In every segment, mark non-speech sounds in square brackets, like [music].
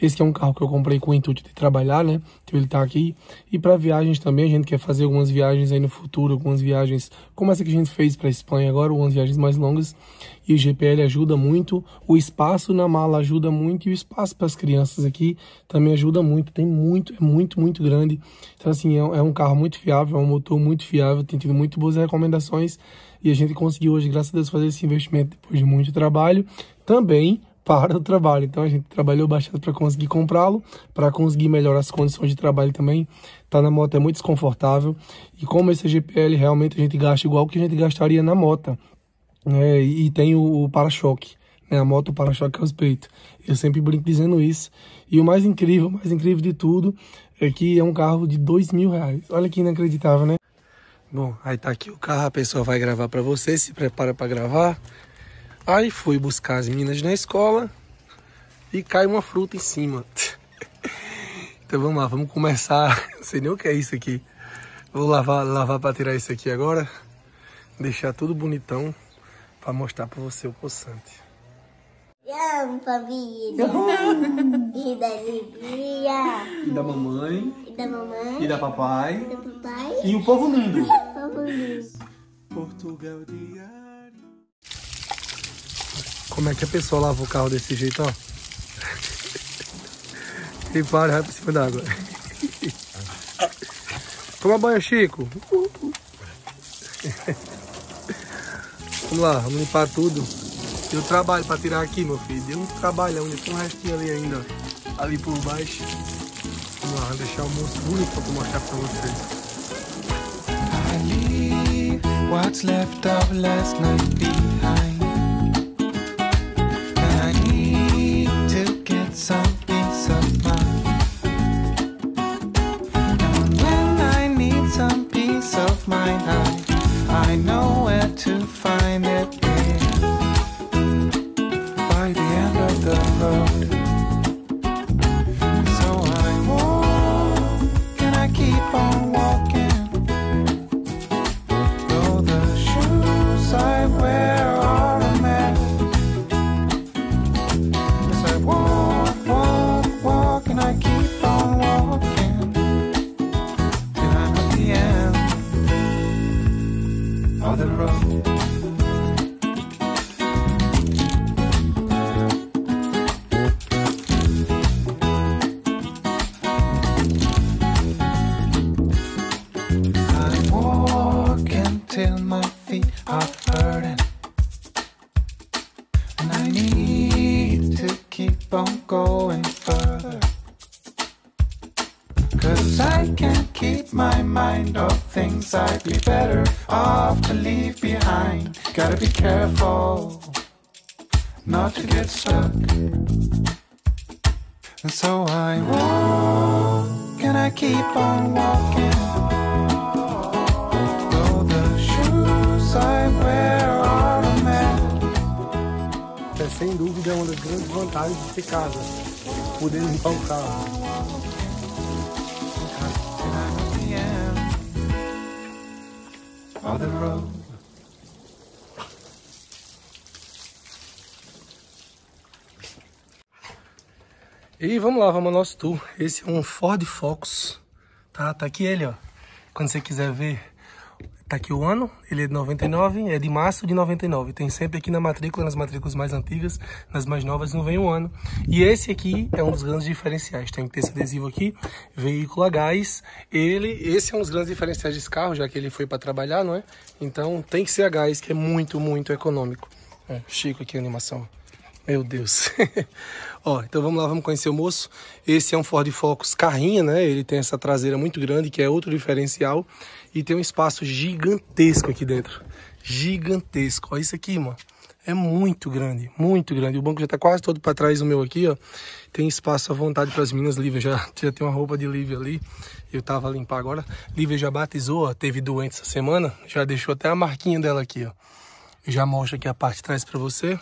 Esse é um carro que eu comprei com o intuito de trabalhar, né? Então ele tá aqui. E para viagens também, a gente quer fazer algumas viagens aí no futuro, algumas viagens como essa que a gente fez para Espanha agora, algumas viagens mais longas. E o GPL ajuda muito, o espaço na mala ajuda muito e o espaço para as crianças aqui também ajuda muito. Tem muito, é muito, muito grande. Então assim, é, é um carro muito fiável, é um motor muito fiável, tem tido muito boas recomendações e a gente conseguiu hoje, graças a Deus, fazer esse investimento depois de muito trabalho. Também para o trabalho. Então a gente trabalhou bastante para conseguir comprá-lo, para conseguir melhorar as condições de trabalho também. Tá na moto é muito desconfortável e como esse GPL realmente a gente gasta igual que a gente gastaria na moto. né? e tem o, o para-choque, né? A moto, o para-choque é os peitos. Eu sempre brinco dizendo isso. E o mais incrível, o mais incrível de tudo é que é um carro de dois mil reais. Olha que inacreditável, né? Bom, aí tá aqui o carro, a pessoa vai gravar para você, se prepara para gravar. Aí fui buscar as meninas na escola e cai uma fruta em cima. [laughs] então vamos lá, vamos começar. [laughs] Não sei nem o que é isso aqui. Vou lavar, lavar para tirar isso aqui agora. Deixar tudo bonitão para mostrar para você o poçante. Amo família. e da alegria. E da mamãe. E da mamãe. E da papai. E, do papai. e o povo lindo. [laughs] Portugal de como é que a pessoa lava o carro desse jeito, ó? e para, vai pra cima d'água. Toma banho, Chico. vamos lá, vamos limpar tudo. Deu trabalho pra tirar aqui, meu filho. Deu um trabalho, ainda tem um restinho ali ainda, ali por baixo. Vamos lá, deixar o almoço bonito pra mostrar pra vocês. What's left of last night behind to get stuck. And so I walk, and I keep on walking. Though the shoes I wear are a match. É sem dúvida é uma das grandes vantagens de ter casa, poder limpar o carro. All the roads E vamos lá, vamos ao nosso tour. Esse é um Ford Focus, tá? Tá aqui ele, ó. Quando você quiser ver, tá aqui o ano. Ele é de 99, é de março de 99. Tem sempre aqui na matrícula, nas matrículas mais antigas, nas mais novas não vem o um ano. E esse aqui é um dos grandes diferenciais. Tem que ter esse adesivo aqui, veículo a gás. Ele, esse é um dos grandes diferenciais desse carro, já que ele foi para trabalhar, não é? Então tem que ser a gás, que é muito, muito econômico. É, chico aqui a animação. Meu Deus. [laughs] Ó, então vamos lá, vamos conhecer o moço. Esse é um Ford Focus carrinha, né? Ele tem essa traseira muito grande, que é outro diferencial. E tem um espaço gigantesco aqui dentro. Gigantesco. Ó, isso aqui, mano. É muito grande, muito grande. O banco já tá quase todo para trás, o meu aqui, ó. Tem espaço à vontade para as meninas. Lívia já, [laughs] já tem uma roupa de Lívia ali. Eu tava a limpar agora. Lívia já batizou, ó. Teve doente essa semana. Já deixou até a marquinha dela aqui, ó. já mostro aqui a parte de trás para você.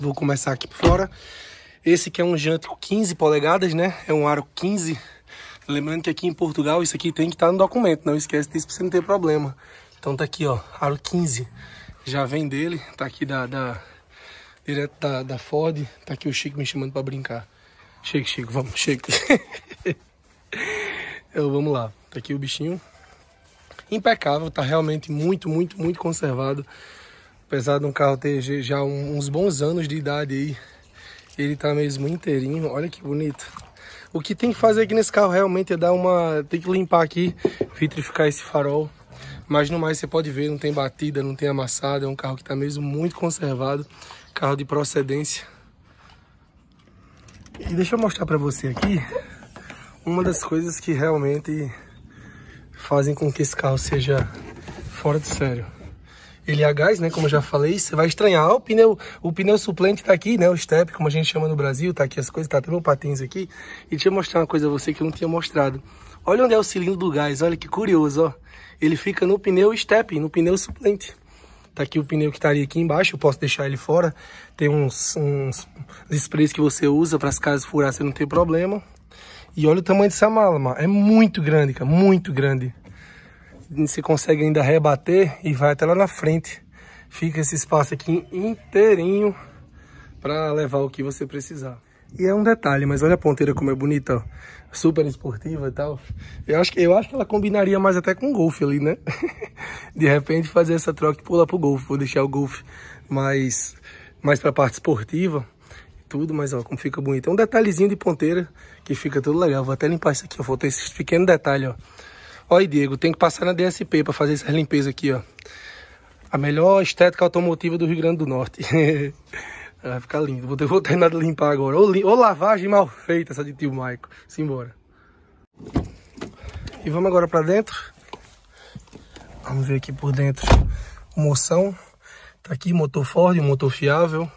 Vou começar aqui por fora. Esse que é um jante 15 polegadas, né? É um aro 15. Lembrando que aqui em Portugal isso aqui tem que estar tá no documento, não esquece disso para você não ter problema. Então tá aqui, ó, aro 15. Já vem dele, tá aqui da, da direto da, da Ford. Tá aqui o Chico me chamando para brincar. Chico, Chico, vamos, Chico. [laughs] então, vamos lá. Tá aqui o bichinho. Impecável, tá realmente muito, muito, muito conservado. Apesar de um carro ter já uns bons anos de idade aí, ele tá mesmo inteirinho. Olha que bonito. O que tem que fazer aqui nesse carro realmente é dar uma... Tem que limpar aqui, vitrificar esse farol. Mas no mais você pode ver, não tem batida, não tem amassado. É um carro que tá mesmo muito conservado. Carro de procedência. E deixa eu mostrar pra você aqui uma das coisas que realmente fazem com que esse carro seja fora de sério ele é a gás, né? Como eu já falei, você vai estranhar. Ah, o pneu, o pneu suplente tá aqui, né? O step, como a gente chama no Brasil, tá aqui as coisas, tá até meu patins aqui. E deixa eu mostrar uma coisa a você que eu não tinha mostrado. Olha onde é o cilindro do gás, olha que curioso, ó. Ele fica no pneu step, no pneu suplente. Tá aqui o pneu que estaria tá aqui embaixo, eu posso deixar ele fora. Tem uns, uns sprays que você usa para as casas furar, você não tem problema. E olha o tamanho dessa mala, mano. É muito grande, cara, muito grande se consegue ainda rebater e vai até lá na frente. Fica esse espaço aqui inteirinho para levar o que você precisar. E é um detalhe, mas olha a ponteira como é bonita, ó. super esportiva e tal. Eu acho, que, eu acho que ela combinaria mais até com o Golf ali, né? [laughs] De repente fazer essa troca e pular pro Golf. Vou deixar o Golf mais, mais pra parte esportiva e tudo, mas ó, como fica bonito. É um detalhezinho de ponteira que fica tudo legal. Vou até limpar isso aqui, ó. ter esse pequeno detalhe, ó. Olha, Diego, tem que passar na DSP para fazer essa limpeza aqui, ó. A melhor estética automotiva do Rio Grande do Norte. [laughs] Vai ficar lindo. Vou, ter, vou terminar de limpar agora. Ou, ou lavagem mal feita essa de tio Maico. Simbora. E vamos agora para dentro. Vamos ver aqui por dentro o moção. Tá aqui motor Ford, motor fiável.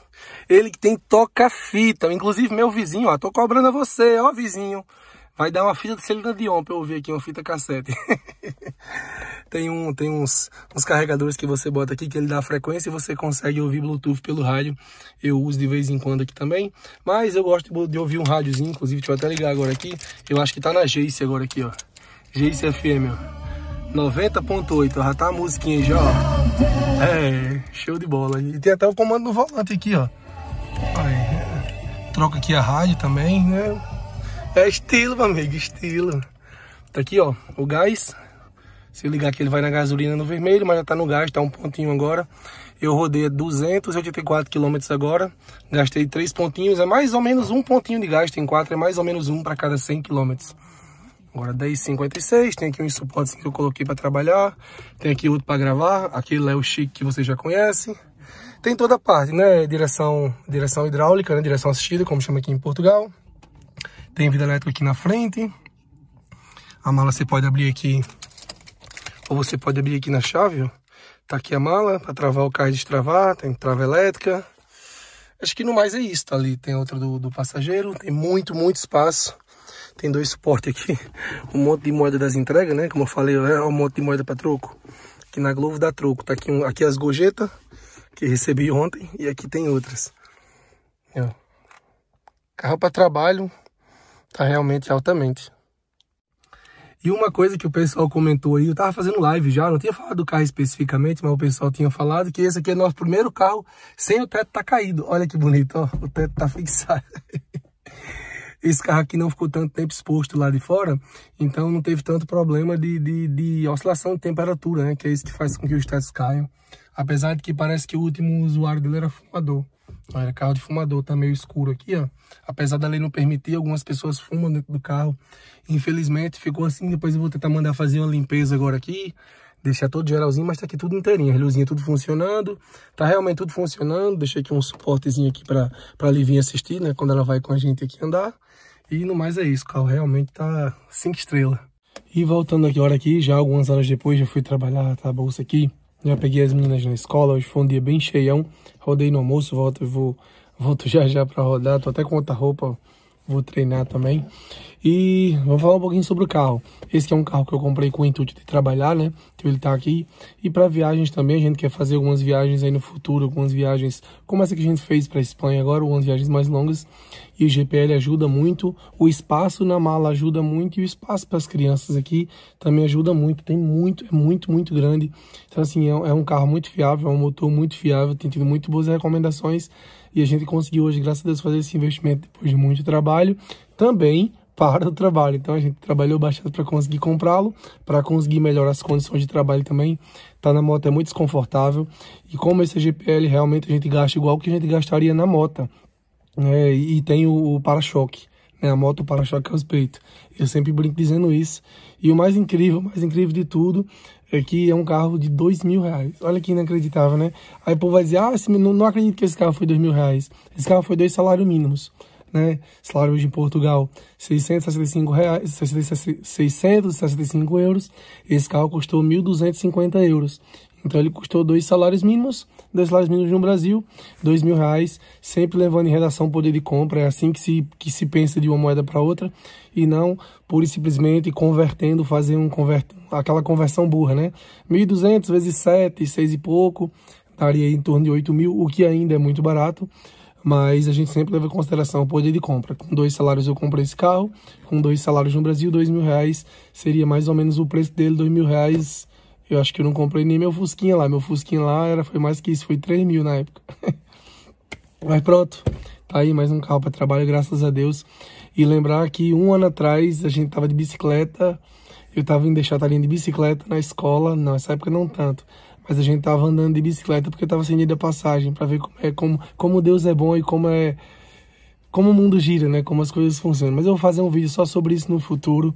Ele que tem toca-fita. Inclusive, meu vizinho, ó. Tô cobrando a você, ó, vizinho. Vai dar uma fita de Celina Dion pra eu ouvir aqui, uma fita cassete. [laughs] tem um, tem uns, uns carregadores que você bota aqui que ele dá frequência e você consegue ouvir Bluetooth pelo rádio. Eu uso de vez em quando aqui também. Mas eu gosto de, ouvir um rádiozinho, inclusive, deixa eu até ligar agora aqui. Eu acho que tá na Jace agora aqui, ó. Jace FM, ó. 90.8, já tá a musiquinha já, ó. É, show de bola. E tem até o comando no volante aqui, ó. Aí, troca aqui a rádio também, né? É estilo, meu amigo, estilo. Tá aqui, ó, o gás. Se ligar aqui, ele vai na gasolina no vermelho, mas já tá no gás, tá um pontinho agora. Eu rodei 284 km agora, gastei três pontinhos, é mais ou menos um pontinho de gás, tem quatro, é mais ou menos um para cada 100 km. Agora 10h56, tem aqui um suporte que eu coloquei para trabalhar, tem aqui outro para gravar, aquele é o chique que vocês já conhecem. Tem toda a parte, né? Direção, direção hidráulica, né? direção assistida, como chama aqui em Portugal. Tem vida elétrica aqui na frente. A mala você pode abrir aqui. Ou você pode abrir aqui na chave, Tá aqui a mala para travar o carro e destravar. Tem trava elétrica. Acho que no mais é isso. Tá ali tem outra do, do passageiro. Tem muito, muito espaço. Tem dois suportes aqui. [laughs] Um monte de moeda das entregas, né? Como eu falei, é um monte de moeda para troco. Aqui na Globo dá troco. Tá aqui, um, aqui as gorjetas que recebi ontem. E aqui tem outras. Ó. Carro para trabalho, Tá realmente altamente. E uma coisa que o pessoal comentou aí, eu tava fazendo live já, não tinha falado do carro especificamente, mas o pessoal tinha falado que esse aqui é nosso primeiro carro sem o teto tá caído. Olha que bonito, ó, o teto tá [laughs] fixado. esse carro aqui não ficou tanto tempo exposto lá de fora, então não teve tanto problema de, de, de oscilação de temperatura, né? Que é isso que faz com que os tetos caiam. Apesar de que parece que o último usuário dele era fumador. Olha, carro de fumador, tá meio escuro aqui, ó. Apesar da lei não permitir, algumas pessoas fumam dentro do carro. Infelizmente ficou assim, depois eu vou tentar mandar fazer uma limpeza agora aqui. Deixar todo geralzinho, mas tá aqui tudo inteirinho. As luzinhas tudo funcionando, tá realmente tudo funcionando. Deixei aqui um suportezinho aqui pra, pra Livinha assistir, né? Quando ela vai com a gente aqui andar. E no mais é isso, o carro realmente tá cinco estrelas. E voltando aqui, agora aqui, já algumas horas depois, já fui trabalhar tá, a bolsa aqui. Já peguei as meninas na escola, hoje foi um dia bem cheião. Rodei no almoço, volto, vou, volto já já para rodar. Tô até com outra roupa vou treinar também. E vou falar um pouquinho sobre o carro. Esse é um carro que eu comprei com o intuito de trabalhar, né? Então ele tá aqui. E para viagens também, a gente quer fazer algumas viagens aí no futuro, algumas viagens como essa que a gente fez para Espanha agora, algumas viagens mais longas. E o GPL ajuda muito, o espaço na mala ajuda muito e o espaço para as crianças aqui também ajuda muito. Tem muito, é muito, muito grande. Então assim, é, é um carro muito fiável, é um motor muito fiável, tem tido muito boas recomendações. E a gente conseguiu hoje, graças a Deus, fazer esse investimento depois de muito trabalho, também para o trabalho. Então a gente trabalhou bastante para conseguir comprá-lo, para conseguir melhorar as condições de trabalho também. Tá na moto é muito desconfortável. E como esse GPL realmente a gente gasta igual que a gente gastaria na moto. né e tem o, o para-choque. Né? A moto, o para-choque é os peitos. Eu sempre brinco dizendo isso. E o mais incrível, o mais incrível de tudo aqui é, é um carro de dois mil reais. Olha que inacreditável, né? Aí o povo vai dizer, ah, esse, não, não acredito que esse carro foi dois mil reais. Esse carro foi dois salários mínimos, né? Salário hoje em Portugal, 665 reais, 665 euros. Esse carro custou 1.250 euros. Então ele custou dois salários mínimos 10 salários mínimos no Brasil, dois mil reais, sempre levando em relação o poder de compra, é assim que se, que se pensa de uma moeda para outra, e não pura e simplesmente convertendo, fazer um convert... aquela conversão burra, né? 1.200 vezes 7, 6 e pouco, daria em torno de 8 mil, o que ainda é muito barato, mas a gente sempre leva em consideração o poder de compra. Com dois salários eu comprei esse carro, com dois salários no Brasil, dois mil reais seria mais ou menos o preço dele, dois mil reais eu acho que eu não comprei nem meu Fusquinha lá. Meu Fusquinha lá era, foi mais que isso, foi 3 mil na época. [laughs] Mas pronto, tá aí mais um carro para trabalho, graças a Deus. E lembrar que um ano atrás a gente tava de bicicleta, eu tava indo deixar a talinha de bicicleta na escola, não, nessa época não tanto. Mas a gente tava andando de bicicleta porque eu tava sem dinheiro da passagem, para ver como, é, como, como Deus é bom e como é como o mundo gira, né? Como as coisas funcionam. Mas eu vou fazer um vídeo só sobre isso no futuro.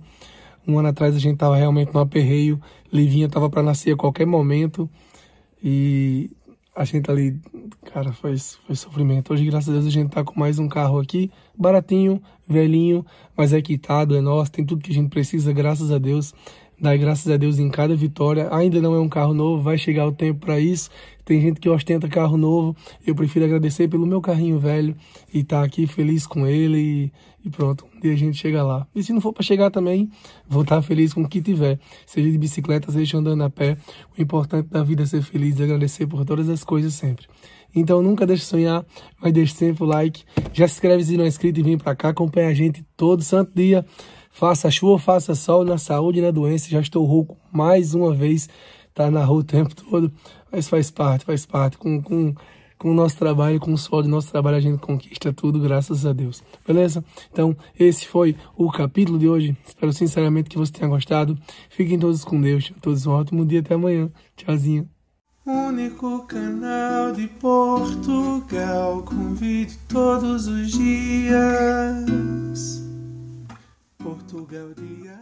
Um ano atrás a gente estava realmente no aperreio, Livinha estava para nascer a qualquer momento e a gente ali, cara, foi, foi sofrimento. Hoje, graças a Deus, a gente tá com mais um carro aqui, baratinho, velhinho, mas é quitado, é nosso, tem tudo que a gente precisa, graças a Deus. Dá graças a Deus em cada vitória. Ainda não é um carro novo, vai chegar o tempo para isso. Tem gente que ostenta carro novo. Eu prefiro agradecer pelo meu carrinho velho e estar tá aqui feliz com ele e, e pronto. Um dia a gente chega lá. E se não for para chegar também, vou estar tá feliz com o que tiver. Seja de bicicleta, seja andando a pé. O importante da vida é ser feliz e agradecer por todas as coisas sempre. Então nunca deixe sonhar, mas deixe sempre o like. Já se inscreve se não é inscrito e vem para cá. Acompanha a gente todo santo dia. Faça chuva, faça sol, na saúde e na doença. Já estou rouco mais uma vez. Tá na rua o tempo todo. Mas faz parte, faz parte. Com, com, com o nosso trabalho, com o sol do nosso trabalho, a gente conquista tudo, graças a Deus. Beleza? Então, esse foi o capítulo de hoje. Espero sinceramente que você tenha gostado. Fiquem todos com Deus. Todos um ótimo dia. Até amanhã. Tchauzinho. Único canal de Portugal Convido todos os dias. Portugal Dia.